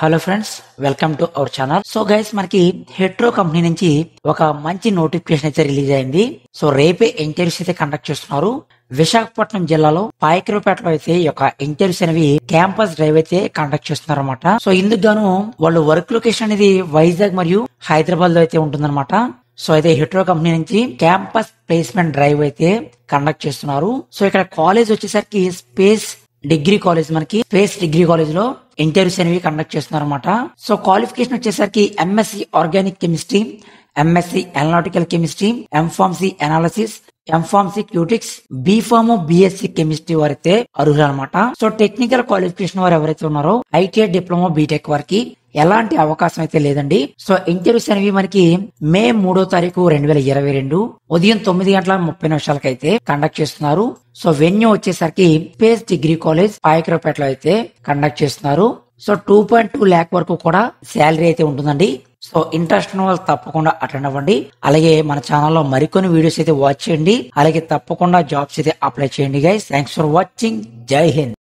hello friends welcome to our channel so guys మనకి Hetero company నుంచి ఒక మంచి నోటిఫికేషన్ అయితే రిలీజ్ అయింది సో రేపే ఇంటర్వ్యూస్ అయితే కండక్ట్ చేస్తున్నారు విశాఖపట్నం జిల్లాలో పాయకరపేటలో అయితే ఒక ఇంటర్వ్యూస్ అనేవి క్యాంపస్ డ్రైవ్ అయితే కండక్ట్ చేస్తున్నారు అనమాట సో ఇందుకు గాను వాళ్ళు వర్క్ లొకేషన్ అనేది వైజాగ్ మరియు హైదరాబాద్ లో అయితే ఉంటుందన్నమాట సో అయితే హిట్రో కంపెనీ నుంచి క్యాంపస్ ప్లేస్మెంట్ డ్రైవ్ అయితే కండక్ట్ చేస్తున్నారు సో ఇక్కడ కాలేజ్ వచ్చేసరికి స్పేస్ డిగ్రీ కాలేజ్ మనకి స్పేస్ డిగ్రీ కాలేజ్ లో ఇంటర్వ్యూస్ అనేవి కండక్ట్ చేస్తున్నారు అనమాట సో క్వాలిఫికేషన్ వచ్చేసరికి MSc organic chemistry MSc analytical chemistry M pharmacy analysis M pharmacy క్యూటిక్స్ బీఫామ్ బీఎస్సీ కెమిస్ట్రీ వారైతే అర్హులు అనమాట సో టెక్నికల్ క్వాలిఫికేషన్ వారు ఎవరైతే ఉన్నారో ఐటీఐ డిప్లొమా బీటెక్ వారికి ఎలాంటి అవకాశం అయితే లేదండి సో ఇంటర్వ్యూస్ అనేవి మనకి మే మూడో తారీఖు రెండు వేల ఇరవై రెండు ఉదయం తొమ్మిది గంటల ముప్పై నిమిషాలకు అయితే కండక్ట్ చేస్తున్నారు సో వెన్యూ వచ్చేసరికి పేస్ డిగ్రీ కాలేజ్ పాయకరపేటలో అయితే కండక్ట్ చేస్తున్నారు so two point two lakh వరకు కూడా శాలరీ అయితే ఉంటుందండి సో ఇంట్రెస్ట్ ఉన్న వాళ్ళు తప్పకుండా అటెండ్ అవ్వండి అలాగే మన ఛానల్లో మరికొన్ని వీడియోస్ అయితే వాచ్ చేయండి అలాగే తప్పకుండా జాబ్స్ అయితే అప్లై చేయండి గైస్ థ్యాంక్స్ ఫర్ వాచింగ్ జై హింద్